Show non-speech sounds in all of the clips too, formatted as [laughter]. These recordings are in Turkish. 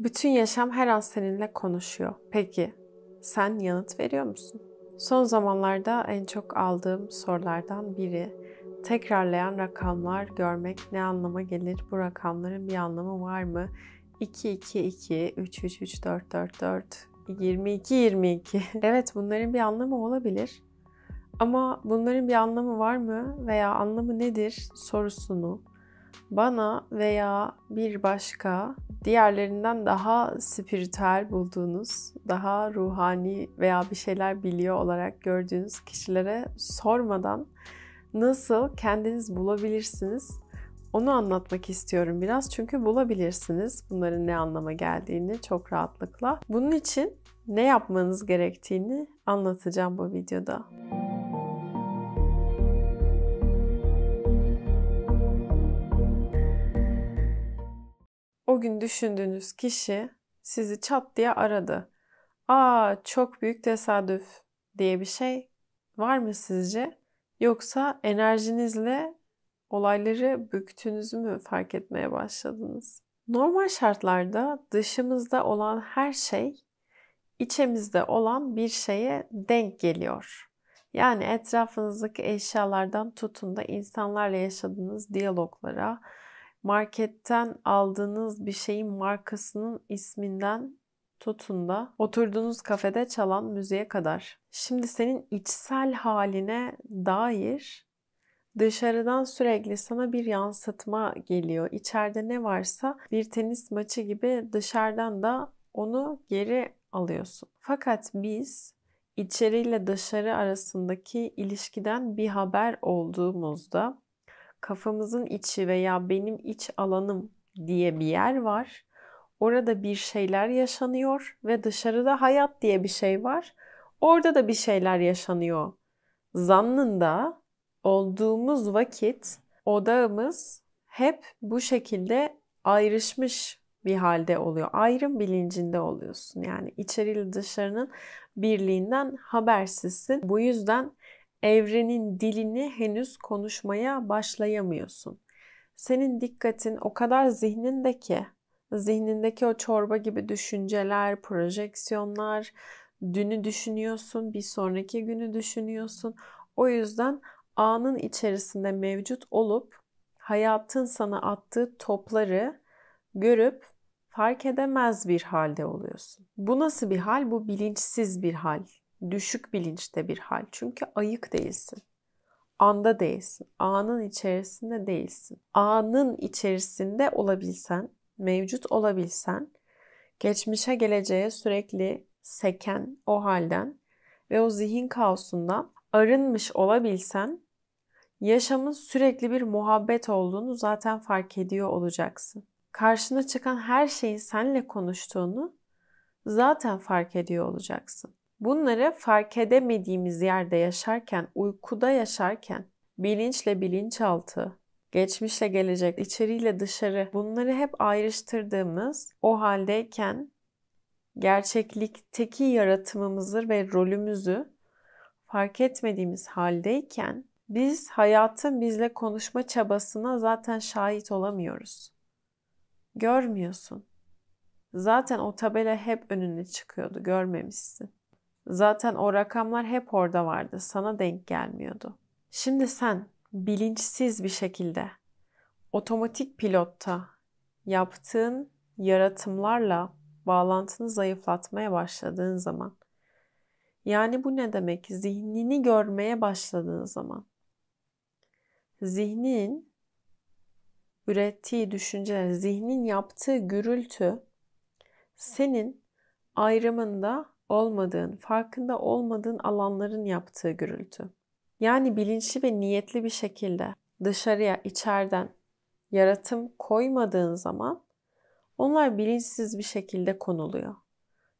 Bütün yaşam her an seninle konuşuyor. Peki sen yanıt veriyor musun? Son zamanlarda en çok aldığım sorulardan biri tekrarlayan rakamlar görmek ne anlama gelir? Bu rakamların bir anlamı var mı? 2 2 2 3 3 3 4 4 4 22 22. evet bunların bir anlamı olabilir. Ama bunların bir anlamı var mı veya anlamı nedir sorusunu bana veya bir başka diğerlerinden daha spiritüel bulduğunuz, daha ruhani veya bir şeyler biliyor olarak gördüğünüz kişilere sormadan nasıl kendiniz bulabilirsiniz? Onu anlatmak istiyorum biraz çünkü bulabilirsiniz bunların ne anlama geldiğini çok rahatlıkla. Bunun için ne yapmanız gerektiğini anlatacağım bu videoda. Müzik o gün düşündüğünüz kişi sizi çat diye aradı. Aa çok büyük tesadüf diye bir şey var mı sizce? Yoksa enerjinizle olayları büktünüz mü fark etmeye başladınız? Normal şartlarda dışımızda olan her şey içimizde olan bir şeye denk geliyor. Yani etrafınızdaki eşyalardan tutun da insanlarla yaşadığınız diyaloglara, marketten aldığınız bir şeyin markasının isminden tutun da oturduğunuz kafede çalan müziğe kadar. Şimdi senin içsel haline dair dışarıdan sürekli sana bir yansıtma geliyor. İçeride ne varsa bir tenis maçı gibi dışarıdan da onu geri alıyorsun. Fakat biz içeriyle dışarı arasındaki ilişkiden bir haber olduğumuzda kafamızın içi veya benim iç alanım diye bir yer var. Orada bir şeyler yaşanıyor ve dışarıda hayat diye bir şey var. Orada da bir şeyler yaşanıyor. Zannında olduğumuz vakit odağımız hep bu şekilde ayrışmış bir halde oluyor. Ayrım bilincinde oluyorsun. Yani içeriyle dışarının birliğinden habersizsin. Bu yüzden evrenin dilini henüz konuşmaya başlayamıyorsun. Senin dikkatin o kadar zihnindeki, zihnindeki o çorba gibi düşünceler, projeksiyonlar, dünü düşünüyorsun, bir sonraki günü düşünüyorsun. O yüzden anın içerisinde mevcut olup hayatın sana attığı topları görüp fark edemez bir halde oluyorsun. Bu nasıl bir hal? Bu bilinçsiz bir hal düşük bilinçte bir hal. Çünkü ayık değilsin. Anda değilsin. Anın içerisinde değilsin. Anın içerisinde olabilsen, mevcut olabilsen, geçmişe geleceğe sürekli seken o halden ve o zihin kaosundan arınmış olabilsen yaşamın sürekli bir muhabbet olduğunu zaten fark ediyor olacaksın. Karşına çıkan her şeyin seninle konuştuğunu zaten fark ediyor olacaksın. Bunları fark edemediğimiz yerde yaşarken, uykuda yaşarken, bilinçle bilinçaltı, geçmişle gelecek, içeriyle dışarı bunları hep ayrıştırdığımız o haldeyken gerçeklikteki yaratımımızı ve rolümüzü fark etmediğimiz haldeyken biz hayatın bizle konuşma çabasına zaten şahit olamıyoruz. Görmüyorsun. Zaten o tabela hep önüne çıkıyordu, görmemişsin. Zaten o rakamlar hep orada vardı. Sana denk gelmiyordu. Şimdi sen bilinçsiz bir şekilde otomatik pilotta yaptığın yaratımlarla bağlantını zayıflatmaya başladığın zaman yani bu ne demek? Zihnini görmeye başladığın zaman zihnin ürettiği düşünceler, zihnin yaptığı gürültü senin ayrımında olmadığın, farkında olmadığın alanların yaptığı gürültü. Yani bilinçli ve niyetli bir şekilde dışarıya, içeriden yaratım koymadığın zaman onlar bilinçsiz bir şekilde konuluyor.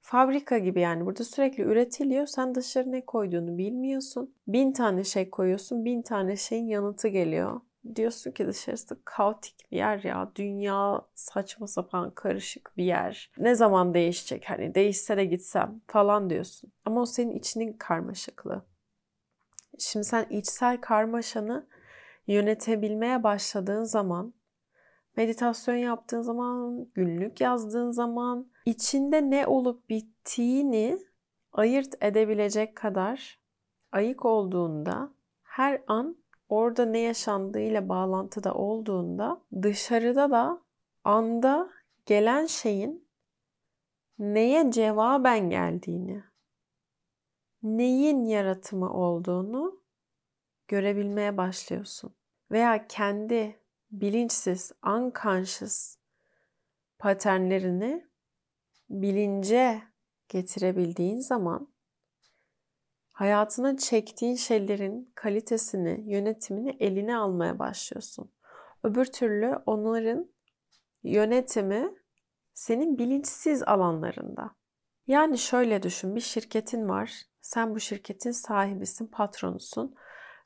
Fabrika gibi yani burada sürekli üretiliyor. Sen dışarı ne koyduğunu bilmiyorsun. Bin tane şey koyuyorsun. Bin tane şeyin yanıtı geliyor diyorsun ki dışarısı kaotik bir yer ya. Dünya saçma sapan karışık bir yer. Ne zaman değişecek hani değişse de gitsem falan diyorsun. Ama o senin içinin karmaşıklığı. Şimdi sen içsel karmaşanı yönetebilmeye başladığın zaman meditasyon yaptığın zaman, günlük yazdığın zaman içinde ne olup bittiğini ayırt edebilecek kadar ayık olduğunda her an orada ne yaşandığıyla bağlantıda olduğunda dışarıda da anda gelen şeyin neye cevaben geldiğini, neyin yaratımı olduğunu görebilmeye başlıyorsun. Veya kendi bilinçsiz, unconscious paternlerini bilince getirebildiğin zaman Hayatına çektiğin şeylerin kalitesini, yönetimini eline almaya başlıyorsun. Öbür türlü onların yönetimi senin bilinçsiz alanlarında. Yani şöyle düşün, bir şirketin var. Sen bu şirketin sahibisin, patronusun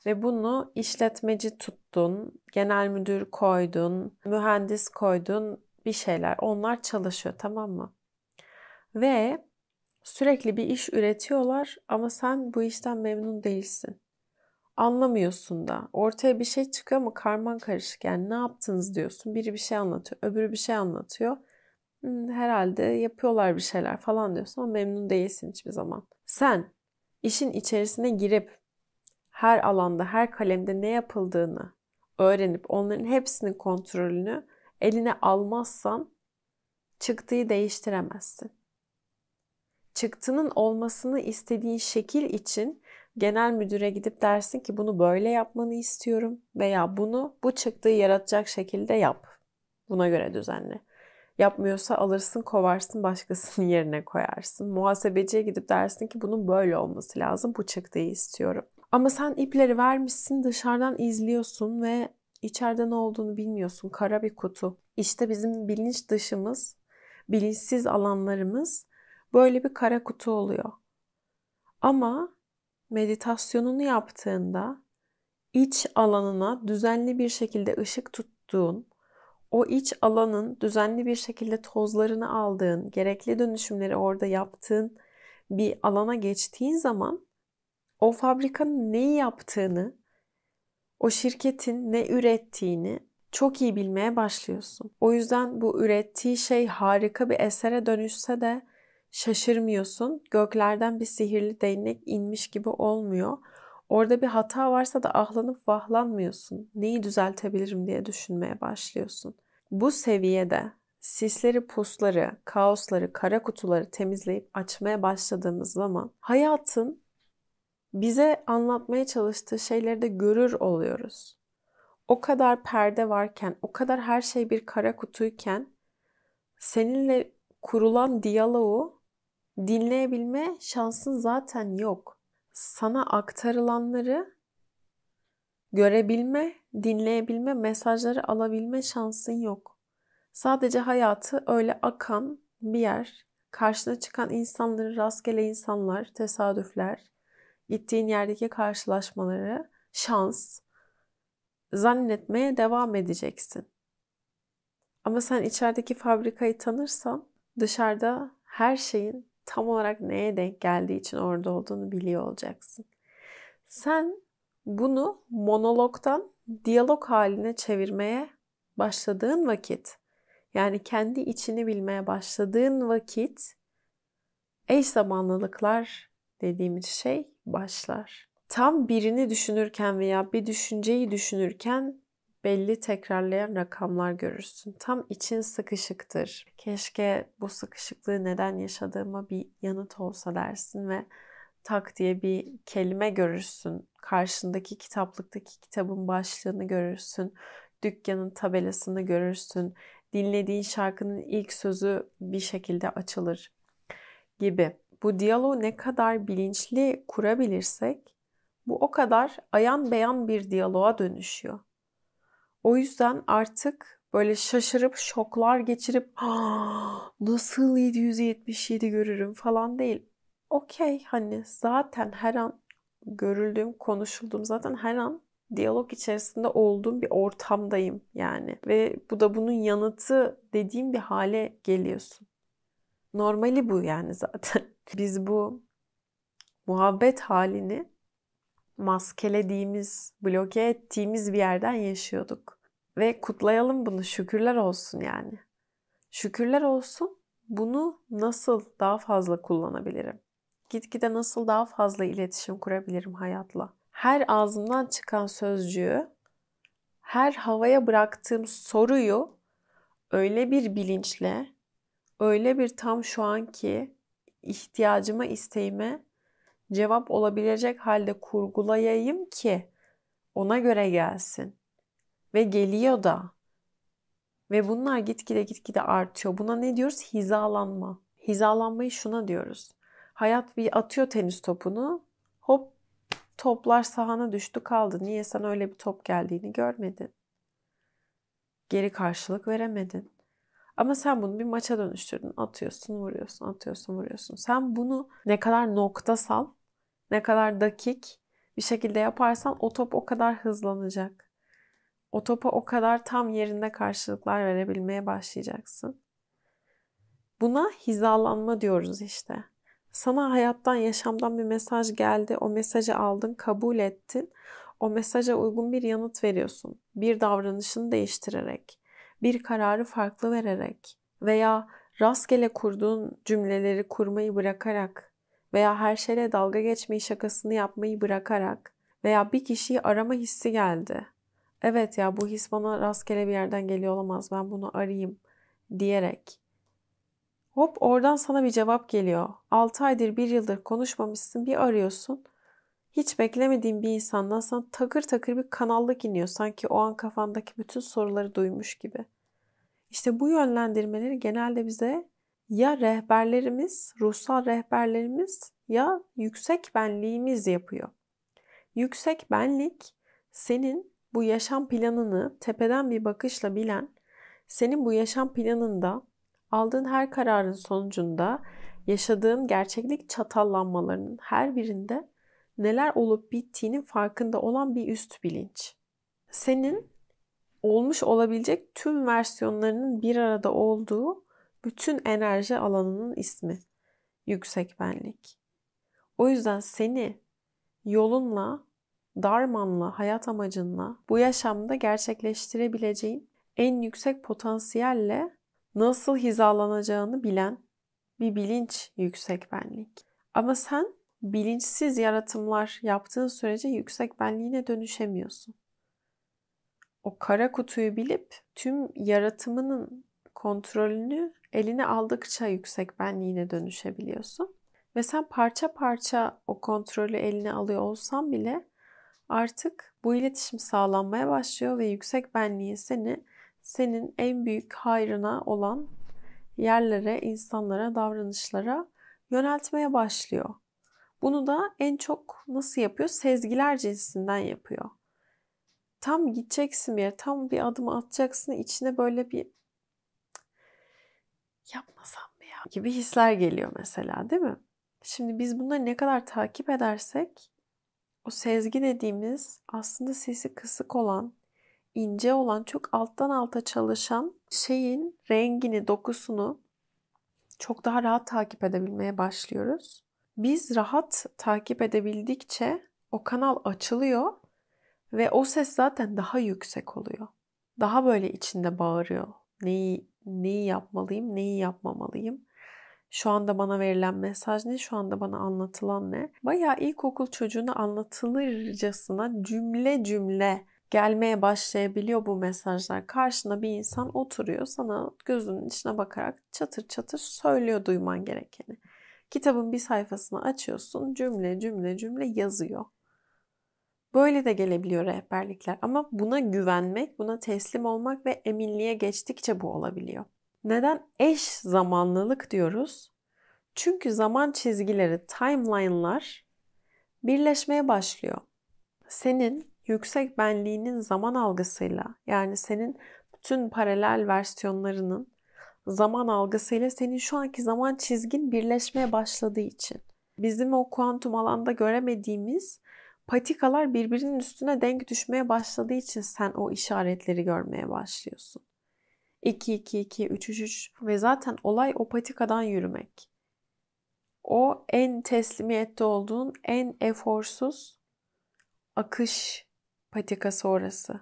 ve bunu işletmeci tuttun, genel müdür koydun, mühendis koydun, bir şeyler. Onlar çalışıyor, tamam mı? Ve Sürekli bir iş üretiyorlar ama sen bu işten memnun değilsin. Anlamıyorsun da. Ortaya bir şey çıkıyor ama karman karışık. Yani ne yaptınız diyorsun. Biri bir şey anlatıyor, öbürü bir şey anlatıyor. Hmm, herhalde yapıyorlar bir şeyler falan diyorsun ama memnun değilsin hiçbir zaman. Sen işin içerisine girip her alanda, her kalemde ne yapıldığını öğrenip onların hepsinin kontrolünü eline almazsan çıktığı değiştiremezsin çıktının olmasını istediğin şekil için genel müdüre gidip dersin ki bunu böyle yapmanı istiyorum veya bunu bu çıktığı yaratacak şekilde yap. Buna göre düzenle. Yapmıyorsa alırsın, kovarsın, başkasının [laughs] yerine koyarsın. Muhasebeciye gidip dersin ki bunun böyle olması lazım. Bu çıktığı istiyorum. Ama sen ipleri vermişsin, dışarıdan izliyorsun ve içeride ne olduğunu bilmiyorsun. Kara bir kutu. İşte bizim bilinç dışımız, bilinçsiz alanlarımız böyle bir kara kutu oluyor. Ama meditasyonunu yaptığında iç alanına düzenli bir şekilde ışık tuttuğun, o iç alanın düzenli bir şekilde tozlarını aldığın, gerekli dönüşümleri orada yaptığın bir alana geçtiğin zaman o fabrikanın neyi yaptığını, o şirketin ne ürettiğini çok iyi bilmeye başlıyorsun. O yüzden bu ürettiği şey harika bir esere dönüşse de şaşırmıyorsun. Göklerden bir sihirli değnek inmiş gibi olmuyor. Orada bir hata varsa da ahlanıp vahlanmıyorsun. Neyi düzeltebilirim diye düşünmeye başlıyorsun. Bu seviyede sisleri, pusları, kaosları, kara kutuları temizleyip açmaya başladığımız zaman hayatın bize anlatmaya çalıştığı şeyleri de görür oluyoruz. O kadar perde varken, o kadar her şey bir kara kutuyken seninle kurulan diyaloğu dinleyebilme şansın zaten yok. Sana aktarılanları görebilme, dinleyebilme, mesajları alabilme şansın yok. Sadece hayatı öyle akan bir yer, karşına çıkan insanları, rastgele insanlar, tesadüfler, gittiğin yerdeki karşılaşmaları, şans zannetmeye devam edeceksin. Ama sen içerideki fabrikayı tanırsan dışarıda her şeyin tam olarak neye denk geldiği için orada olduğunu biliyor olacaksın. Sen bunu monologdan diyalog haline çevirmeye başladığın vakit, yani kendi içini bilmeye başladığın vakit eş zamanlılıklar dediğimiz şey başlar. Tam birini düşünürken veya bir düşünceyi düşünürken belli tekrarlayan rakamlar görürsün. Tam için sıkışıktır. Keşke bu sıkışıklığı neden yaşadığıma bir yanıt olsa dersin ve tak diye bir kelime görürsün. Karşındaki kitaplıktaki kitabın başlığını görürsün. Dükkanın tabelasını görürsün. Dinlediğin şarkının ilk sözü bir şekilde açılır gibi. Bu diyaloğu ne kadar bilinçli kurabilirsek bu o kadar ayan beyan bir diyaloğa dönüşüyor. O yüzden artık böyle şaşırıp şoklar geçirip nasıl 777 görürüm falan değil. Okey hani zaten her an görüldüğüm, konuşulduğum zaten her an diyalog içerisinde olduğum bir ortamdayım yani. Ve bu da bunun yanıtı dediğim bir hale geliyorsun. Normali bu yani zaten. [laughs] Biz bu muhabbet halini maskelediğimiz, bloke ettiğimiz bir yerden yaşıyorduk. Ve kutlayalım bunu, şükürler olsun yani. Şükürler olsun bunu nasıl daha fazla kullanabilirim? Gitgide nasıl daha fazla iletişim kurabilirim hayatla? Her ağzımdan çıkan sözcüğü, her havaya bıraktığım soruyu öyle bir bilinçle, öyle bir tam şu anki ihtiyacıma, isteğime cevap olabilecek halde kurgulayayım ki ona göre gelsin. Ve geliyor da. Ve bunlar gitgide gitgide artıyor. Buna ne diyoruz? Hizalanma. Hizalanmayı şuna diyoruz. Hayat bir atıyor tenis topunu. Hop toplar sahana düştü kaldı. Niye sen öyle bir top geldiğini görmedin? Geri karşılık veremedin. Ama sen bunu bir maça dönüştürdün. Atıyorsun, vuruyorsun, atıyorsun, vuruyorsun. Sen bunu ne kadar noktasal ne kadar dakik bir şekilde yaparsan o top o kadar hızlanacak. O topa o kadar tam yerinde karşılıklar verebilmeye başlayacaksın. Buna hizalanma diyoruz işte. Sana hayattan, yaşamdan bir mesaj geldi. O mesajı aldın, kabul ettin. O mesaja uygun bir yanıt veriyorsun. Bir davranışını değiştirerek, bir kararı farklı vererek veya rastgele kurduğun cümleleri kurmayı bırakarak veya her şeyle dalga geçmeyi şakasını yapmayı bırakarak veya bir kişiyi arama hissi geldi. Evet ya bu his bana rastgele bir yerden geliyor olamaz ben bunu arayayım diyerek. Hop oradan sana bir cevap geliyor. 6 aydır 1 yıldır konuşmamışsın bir arıyorsun. Hiç beklemediğin bir insandan sana takır takır bir kanallık iniyor. Sanki o an kafandaki bütün soruları duymuş gibi. İşte bu yönlendirmeleri genelde bize ya rehberlerimiz, ruhsal rehberlerimiz ya yüksek benliğimiz yapıyor. Yüksek benlik senin bu yaşam planını tepeden bir bakışla bilen, senin bu yaşam planında aldığın her kararın sonucunda yaşadığın gerçeklik çatallanmalarının her birinde neler olup bittiğinin farkında olan bir üst bilinç. Senin olmuş olabilecek tüm versiyonlarının bir arada olduğu bütün enerji alanının ismi yüksek benlik. O yüzden seni yolunla, darmanla, hayat amacınla bu yaşamda gerçekleştirebileceğin en yüksek potansiyelle nasıl hizalanacağını bilen bir bilinç yüksek benlik. Ama sen bilinçsiz yaratımlar yaptığın sürece yüksek benliğine dönüşemiyorsun. O kara kutuyu bilip tüm yaratımının kontrolünü eline aldıkça yüksek benliğine dönüşebiliyorsun. Ve sen parça parça o kontrolü eline alıyor olsan bile artık bu iletişim sağlanmaya başlıyor ve yüksek benliğin seni senin en büyük hayrına olan yerlere, insanlara, davranışlara yöneltmeye başlıyor. Bunu da en çok nasıl yapıyor? Sezgiler cinsinden yapıyor. Tam gideceksin bir yere, tam bir adım atacaksın içine böyle bir yapmasam mı ya gibi hisler geliyor mesela değil mi? Şimdi biz bunları ne kadar takip edersek o sezgi dediğimiz aslında sesi kısık olan, ince olan, çok alttan alta çalışan şeyin rengini, dokusunu çok daha rahat takip edebilmeye başlıyoruz. Biz rahat takip edebildikçe o kanal açılıyor ve o ses zaten daha yüksek oluyor. Daha böyle içinde bağırıyor. Neyi neyi yapmalıyım, neyi yapmamalıyım. Şu anda bana verilen mesaj ne? Şu anda bana anlatılan ne? Bayağı ilkokul çocuğuna anlatılırcasına cümle cümle gelmeye başlayabiliyor bu mesajlar. Karşına bir insan oturuyor sana gözünün içine bakarak çatır çatır söylüyor duyman gerekeni. Kitabın bir sayfasını açıyorsun cümle cümle cümle yazıyor. Böyle de gelebiliyor rehberlikler ama buna güvenmek, buna teslim olmak ve eminliğe geçtikçe bu olabiliyor. Neden eş zamanlılık diyoruz? Çünkü zaman çizgileri, timeline'lar birleşmeye başlıyor. Senin yüksek benliğinin zaman algısıyla yani senin bütün paralel versiyonlarının zaman algısıyla senin şu anki zaman çizgin birleşmeye başladığı için bizim o kuantum alanda göremediğimiz patikalar birbirinin üstüne denk düşmeye başladığı için sen o işaretleri görmeye başlıyorsun. 2 2 2 3 3 3 ve zaten olay o patikadan yürümek. O en teslimiyette olduğun en eforsuz akış patikası orası.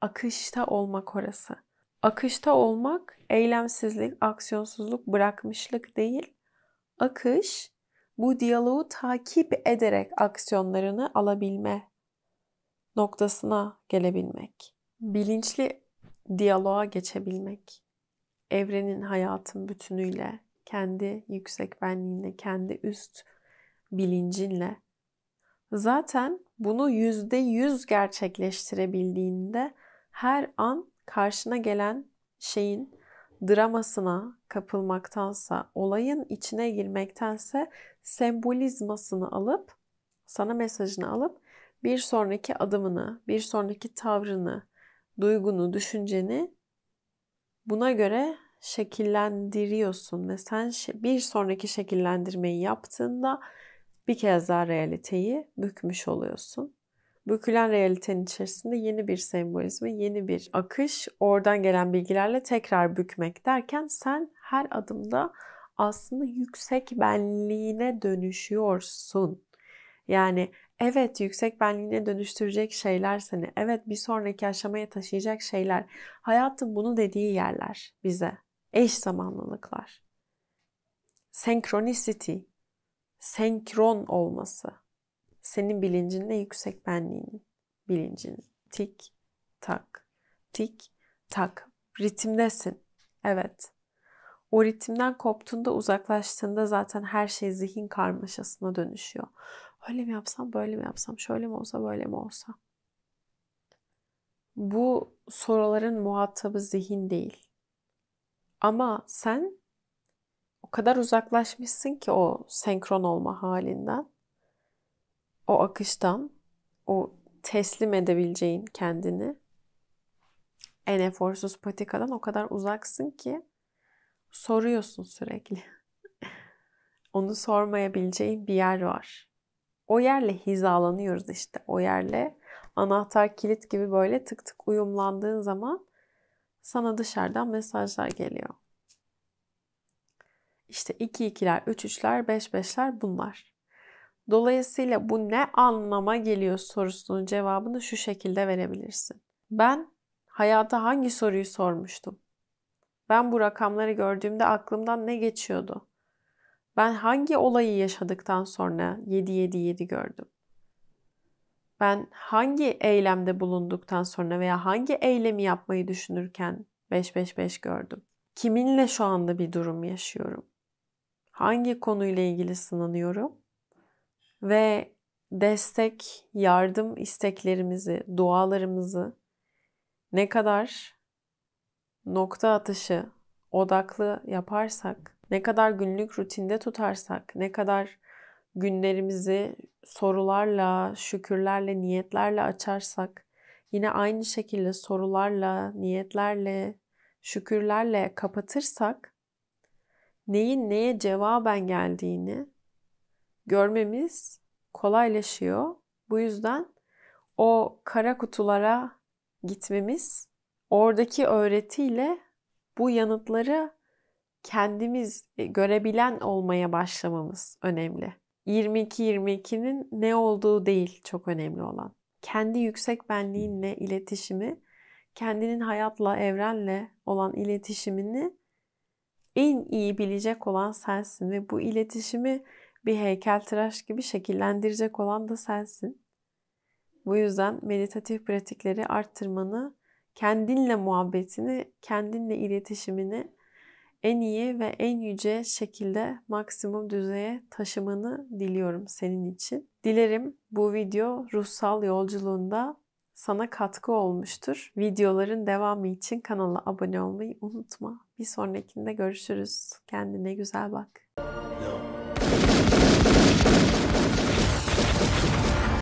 Akışta olmak orası. Akışta olmak eylemsizlik, aksiyonsuzluk, bırakmışlık değil. Akış bu diyaloğu takip ederek aksiyonlarını alabilme noktasına gelebilmek. Bilinçli diyaloğa geçebilmek. Evrenin hayatın bütünüyle, kendi yüksek benliğinle, kendi üst bilincinle. Zaten bunu yüzde yüz gerçekleştirebildiğinde her an karşına gelen şeyin dramasına kapılmaktansa, olayın içine girmektense sembolizmasını alıp, sana mesajını alıp bir sonraki adımını, bir sonraki tavrını, duygunu, düşünceni buna göre şekillendiriyorsun ve sen bir sonraki şekillendirmeyi yaptığında bir kez daha realiteyi bükmüş oluyorsun. Bükülen realitenin içerisinde yeni bir sembolizmi, yeni bir akış, oradan gelen bilgilerle tekrar bükmek derken sen her adımda aslında yüksek benliğine dönüşüyorsun. Yani evet yüksek benliğine dönüştürecek şeyler seni, evet bir sonraki aşamaya taşıyacak şeyler, hayatın bunu dediği yerler bize, eş zamanlılıklar. Senkronisity, senkron olması senin bilincinde yüksek benliğinin bilincin. Tik tak, tik tak. Ritimdesin. Evet. O ritimden koptuğunda, uzaklaştığında zaten her şey zihin karmaşasına dönüşüyor. Öyle mi yapsam, böyle mi yapsam, şöyle mi olsa, böyle mi olsa. Bu soruların muhatabı zihin değil. Ama sen o kadar uzaklaşmışsın ki o senkron olma halinden o akıştan, o teslim edebileceğin kendini en eforsuz patikadan o kadar uzaksın ki soruyorsun sürekli. [laughs] Onu sormayabileceğin bir yer var. O yerle hizalanıyoruz işte. O yerle anahtar kilit gibi böyle tık tık uyumlandığın zaman sana dışarıdan mesajlar geliyor. İşte 2 iki 2'ler, 3 üç 3'ler, 5 beş 5'ler bunlar. Dolayısıyla bu ne anlama geliyor sorusunun cevabını şu şekilde verebilirsin. Ben hayata hangi soruyu sormuştum? Ben bu rakamları gördüğümde aklımdan ne geçiyordu? Ben hangi olayı yaşadıktan sonra 777 gördüm? Ben hangi eylemde bulunduktan sonra veya hangi eylemi yapmayı düşünürken 555 gördüm? Kiminle şu anda bir durum yaşıyorum? Hangi konuyla ilgili sınanıyorum? ve destek, yardım isteklerimizi, dualarımızı ne kadar nokta atışı odaklı yaparsak, ne kadar günlük rutinde tutarsak, ne kadar günlerimizi sorularla, şükürlerle, niyetlerle açarsak, yine aynı şekilde sorularla, niyetlerle, şükürlerle kapatırsak neyin neye cevaben geldiğini görmemiz kolaylaşıyor. Bu yüzden o kara kutulara gitmemiz, oradaki öğretiyle bu yanıtları kendimiz e, görebilen olmaya başlamamız önemli. 22-22'nin ne olduğu değil çok önemli olan. Kendi yüksek benliğinle iletişimi, kendinin hayatla, evrenle olan iletişimini en iyi bilecek olan sensin ve bu iletişimi bir heykel tıraş gibi şekillendirecek olan da sensin. Bu yüzden meditatif pratikleri arttırmanı, kendinle muhabbetini, kendinle iletişimini en iyi ve en yüce şekilde maksimum düzeye taşımanı diliyorum senin için. Dilerim bu video ruhsal yolculuğunda sana katkı olmuştur. Videoların devamı için kanala abone olmayı unutma. Bir sonrakinde görüşürüz. Kendine güzel bak.